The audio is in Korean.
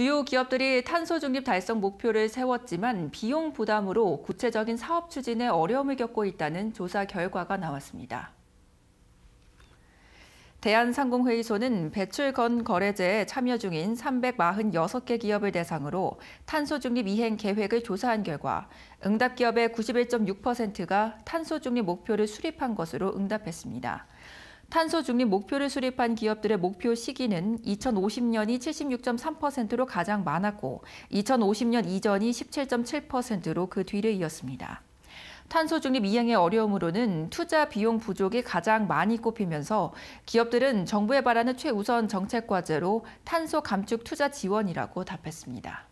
주요 기업들이 탄소 중립 달성 목표를 세웠지만 비용 부담으로 구체적인 사업 추진에 어려움을 겪고 있다는 조사 결과가 나왔습니다. 대한상공회의소는 배출건 거래제에 참여 중인 346개 기업을 대상으로 탄소 중립 이행 계획을 조사한 결과 응답 기업의 91.6%가 탄소 중립 목표를 수립한 것으로 응답했습니다. 탄소 중립 목표를 수립한 기업들의 목표 시기는 2050년이 76.3%로 가장 많았고 2050년 이전이 17.7%로 그 뒤를 이었습니다. 탄소 중립 이행의 어려움으로는 투자 비용 부족이 가장 많이 꼽히면서 기업들은 정부에 바라는 최우선 정책 과제로 탄소 감축 투자 지원이라고 답했습니다.